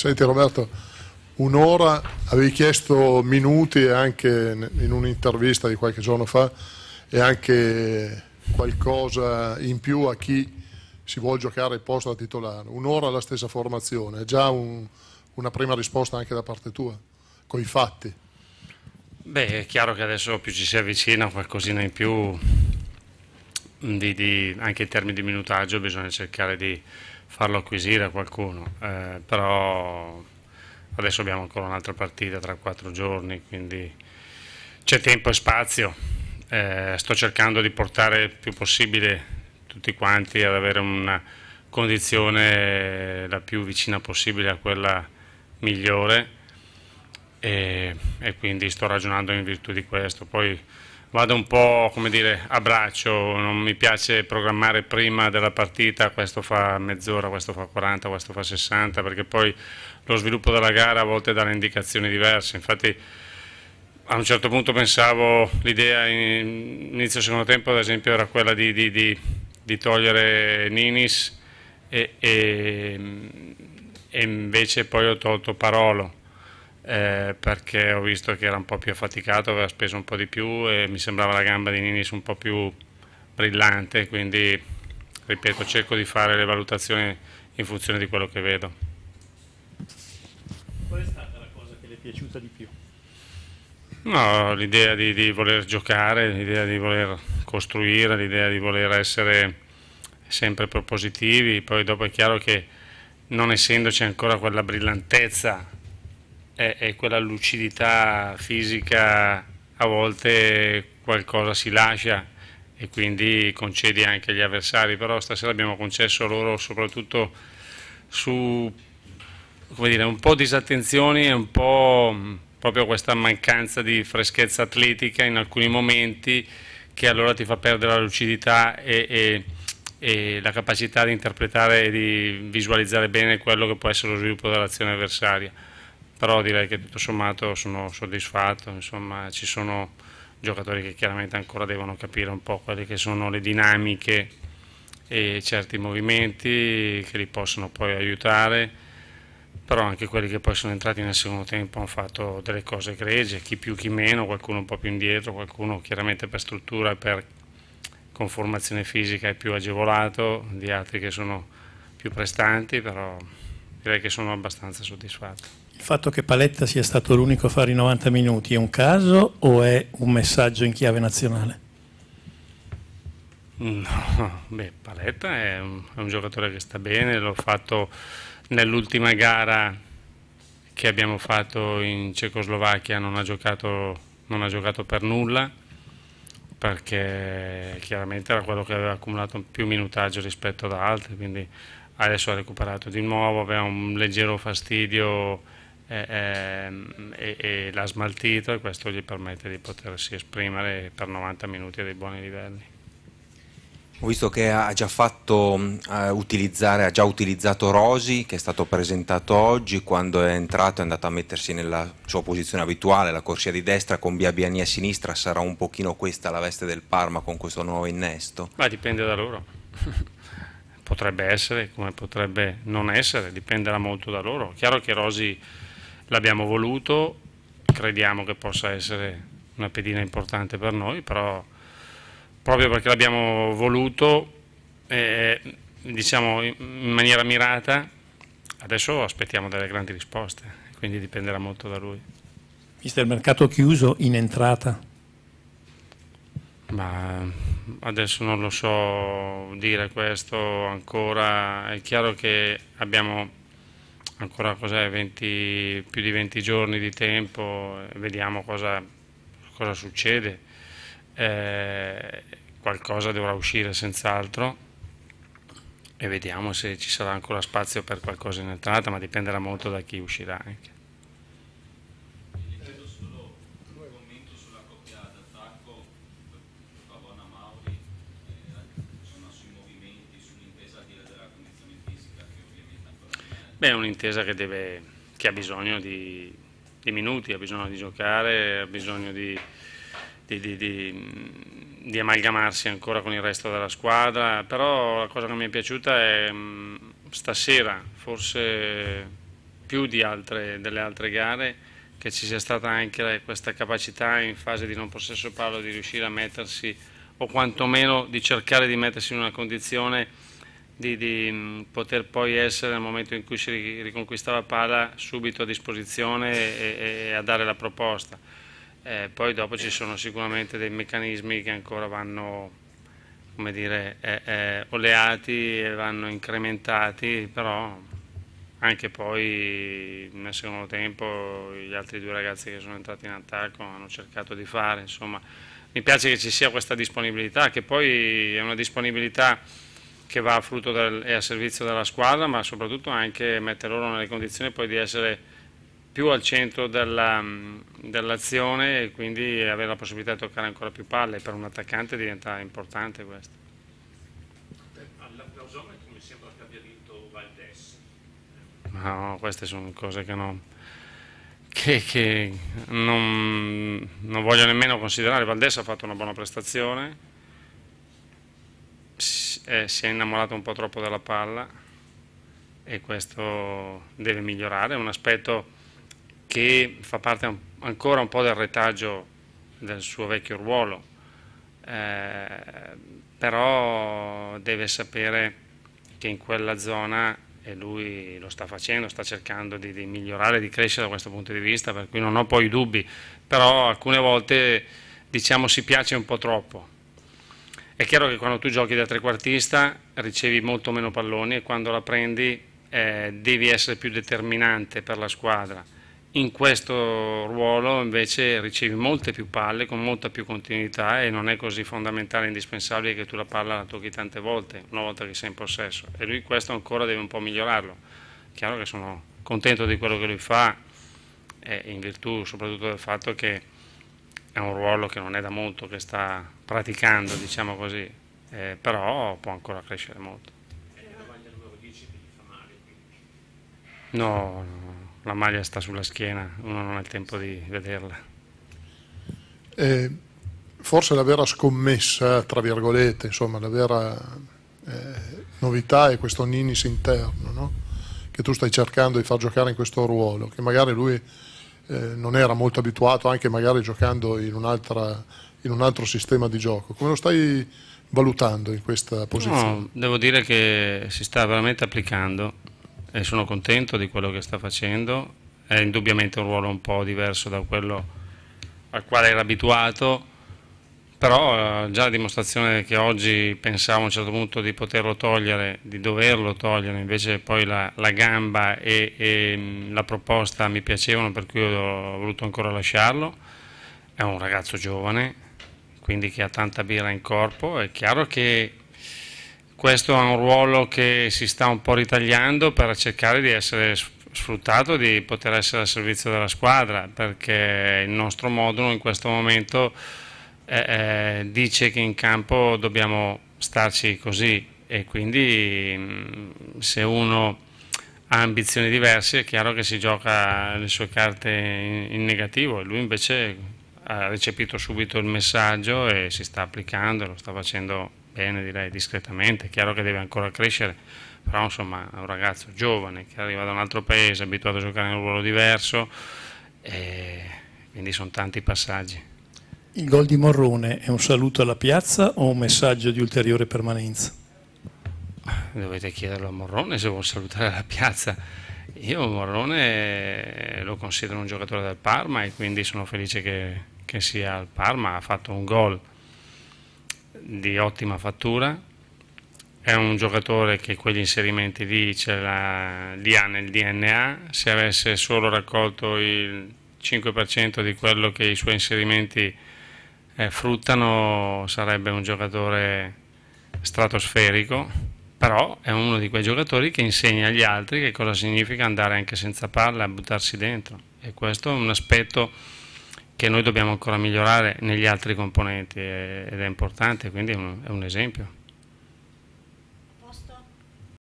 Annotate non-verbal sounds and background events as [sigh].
Senti Roberto, un'ora, avevi chiesto minuti anche in un'intervista di qualche giorno fa e anche qualcosa in più a chi si vuole giocare il posto da titolare. Un'ora alla stessa formazione, è già un, una prima risposta anche da parte tua, con i fatti. Beh, è chiaro che adesso più ci si avvicina qualcosina in più, di, di, anche in termini di minutaggio bisogna cercare di farlo acquisire a qualcuno, eh, però adesso abbiamo ancora un'altra partita tra quattro giorni, quindi c'è tempo e spazio. Eh, sto cercando di portare il più possibile tutti quanti ad avere una condizione la più vicina possibile a quella migliore e, e quindi sto ragionando in virtù di questo. Poi, vado un po' come dire a braccio, non mi piace programmare prima della partita, questo fa mezz'ora, questo fa 40, questo fa 60, perché poi lo sviluppo della gara a volte dà indicazioni diverse, infatti a un certo punto pensavo, l'idea in inizio secondo tempo ad esempio era quella di, di, di, di togliere Ninis e, e, e invece poi ho tolto Parolo eh, perché ho visto che era un po' più affaticato, aveva speso un po' di più e mi sembrava la gamba di Ninis un po' più brillante, quindi ripeto, cerco di fare le valutazioni in funzione di quello che vedo. Qual è stata la cosa che le è piaciuta di più? No, l'idea di, di, voler giocare, l'idea di voler costruire, l'idea di voler essere sempre propositivi, poi dopo è chiaro che non essendoci ancora quella brillantezza è, è quella lucidità fisica, a volte qualcosa si lascia e quindi concedi anche agli avversari, però stasera abbiamo concesso loro soprattutto su dire, un po' disattenzioni e un po' proprio questa mancanza di freschezza atletica in alcuni momenti che allora ti fa perdere la lucidità e, e, e la capacità di interpretare e di visualizzare bene quello che può essere lo sviluppo dell'azione avversaria però direi che tutto sommato sono soddisfatto, insomma ci sono giocatori che chiaramente ancora devono capire un po' quelle che sono le dinamiche e certi movimenti che li possono poi aiutare, però anche quelli che poi sono entrati nel secondo tempo hanno fatto delle cose egregie, chi più chi meno, qualcuno un po' più indietro, qualcuno chiaramente per struttura e per conformazione fisica è più agevolato di altri che sono più prestanti, però direi che sono abbastanza soddisfatto. Il fatto che Paletta sia stato l'unico a fare i 90 minuti è un caso o è un messaggio in chiave nazionale? No, [laughs] beh, Paletta è un, è un giocatore che sta bene, l'ho fatto nell'ultima gara che abbiamo fatto in Cecoslovacchia, non ha giocato, non ha giocato per nulla perché chiaramente era quello che aveva accumulato più minutaggio rispetto ad altri, quindi adesso ha recuperato di nuovo, aveva un leggero fastidio eh, eh, e, e l'ha smaltito e questo gli permette di potersi esprimere per 90 minuti a dei buoni livelli. Ho visto che ha già, fatto, eh, utilizzare, ha già utilizzato Rosi, che è stato presentato oggi, quando è entrato è andato a mettersi nella sua posizione abituale, la corsia di destra con Biabiani a sinistra, sarà un pochino questa la veste del Parma con questo nuovo innesto? Ma dipende da loro potrebbe essere, come potrebbe non essere, dipenderà molto da loro. chiaro che Rosi l'abbiamo voluto, crediamo che possa essere una pedina importante per noi, però proprio perché l'abbiamo voluto eh, diciamo in maniera mirata, adesso aspettiamo delle grandi risposte, quindi dipenderà molto da lui. Mister, mercato chiuso in entrata? Ma adesso non lo so dire questo ancora, è chiaro che abbiamo ancora 20, più di 20 giorni di tempo, vediamo cosa, cosa succede, eh, qualcosa dovrà uscire senz'altro e vediamo se ci sarà ancora spazio per qualcosa in entrata, ma dipenderà molto da chi uscirà anche. Beh, è un'intesa che, deve, che ha bisogno di, di, minuti, ha bisogno di giocare, ha bisogno di, di, di, amalgamarsi ancora con il resto della squadra, però la cosa che mi è piaciuta è stasera, forse più altre, delle altre gare, che ci sia stata anche questa capacità in fase di non possesso palo di riuscire a mettersi o quantomeno di cercare di mettersi in una condizione di, di, poter poi essere nel momento in cui si riconquistava la palla subito a disposizione e, e a dare la proposta. Eh, poi dopo ci sono sicuramente dei meccanismi che ancora vanno come dire, eh, eh, oleati e vanno incrementati, però anche poi nel secondo tempo gli altri due ragazzi che sono entrati in attacco hanno cercato di fare, insomma mi piace che ci sia questa disponibilità, che poi è una disponibilità che va a frutto del, e a servizio della squadra, ma soprattutto anche mettere loro nelle condizioni poi di essere più al centro dell'azione dell e quindi avere la possibilità di toccare ancora più palle. Per un attaccante diventa importante questo. All'applausone come sembra che abbia vinto Valdes? No, queste sono cose che non che, che non, non, voglio nemmeno considerare. Valdés ha fatto una buona prestazione, eh, si è innamorato un po' troppo della palla e questo deve migliorare, è un aspetto che fa parte ancora un po' del retaggio del suo vecchio ruolo, eh, però deve sapere che in quella zona, e lui lo sta facendo, sta cercando di, di migliorare, di crescere da questo punto di vista, per cui non ho poi dubbi, però alcune volte diciamo si piace un po' troppo è chiaro che quando tu giochi da trequartista ricevi molto meno palloni e quando la prendi eh, devi essere più determinante per la squadra. In questo ruolo invece ricevi molte più palle con molta più continuità e non è così fondamentale e indispensabile che tu la palla la tocchi tante volte, una volta che sei in possesso. E lui questo ancora deve un po' migliorarlo. Chiaro che sono contento di quello che lui fa, eh, in virtù soprattutto del fatto che è un ruolo che non è da molto, che sta praticando, diciamo così, eh, però può ancora crescere molto. E maglia numero 10 che gli fa No, no, la maglia sta sulla schiena, uno non ha il tempo di vederla. Eh, forse la vera scommessa, tra virgolette, insomma, la vera eh, novità è questo Ninis interno, no? che tu stai cercando di far giocare in questo ruolo, che magari lui eh, non era molto abituato anche magari giocando in, in, un altro sistema di gioco. Come lo stai valutando in questa posizione? No, devo dire che si sta veramente applicando e sono contento di quello che sta facendo. È indubbiamente un ruolo un po' diverso da quello al quale era abituato, però eh, già la dimostrazione che oggi pensavo a un certo punto di poterlo togliere, di doverlo togliere, invece poi la, la gamba e, e, mm, la proposta mi piacevano per cui ho voluto ancora lasciarlo, è un ragazzo giovane, quindi che ha tanta birra in corpo, è chiaro che questo ha un ruolo che si sta un po' ritagliando per cercare di essere sfruttato, di poter essere al servizio della squadra, perché il nostro modulo in questo momento eh, eh, dice che in campo dobbiamo starci così e quindi mm, se uno ha ambizioni diverse è chiaro che si gioca le sue carte in, in negativo e lui invece ha recepito subito il messaggio e si sta applicando lo sta facendo bene direi discretamente, è chiaro che deve ancora crescere, però insomma è un ragazzo giovane che arriva da un altro paese, abituato a giocare in un ruolo diverso, quindi sono tanti passaggi. Il gol di Morrone è un saluto alla piazza o un messaggio di ulteriore permanenza? Dovete chiederlo a Morrone se vuol salutare la piazza. Io Morrone lo considero un giocatore del Parma e quindi sono felice che, che sia al Parma. Ha fatto un gol di ottima fattura. È un giocatore che quegli inserimenti lì la, li ha nel DNA. Se avesse solo raccolto il 5% di quello che i suoi inserimenti eh, Fruttano sarebbe un giocatore stratosferico, però è uno di quei giocatori che insegna agli altri che cosa significa andare anche senza palla, a buttarsi dentro. E questo è un aspetto che noi dobbiamo ancora migliorare negli altri componenti eh, ed è importante, quindi è un esempio.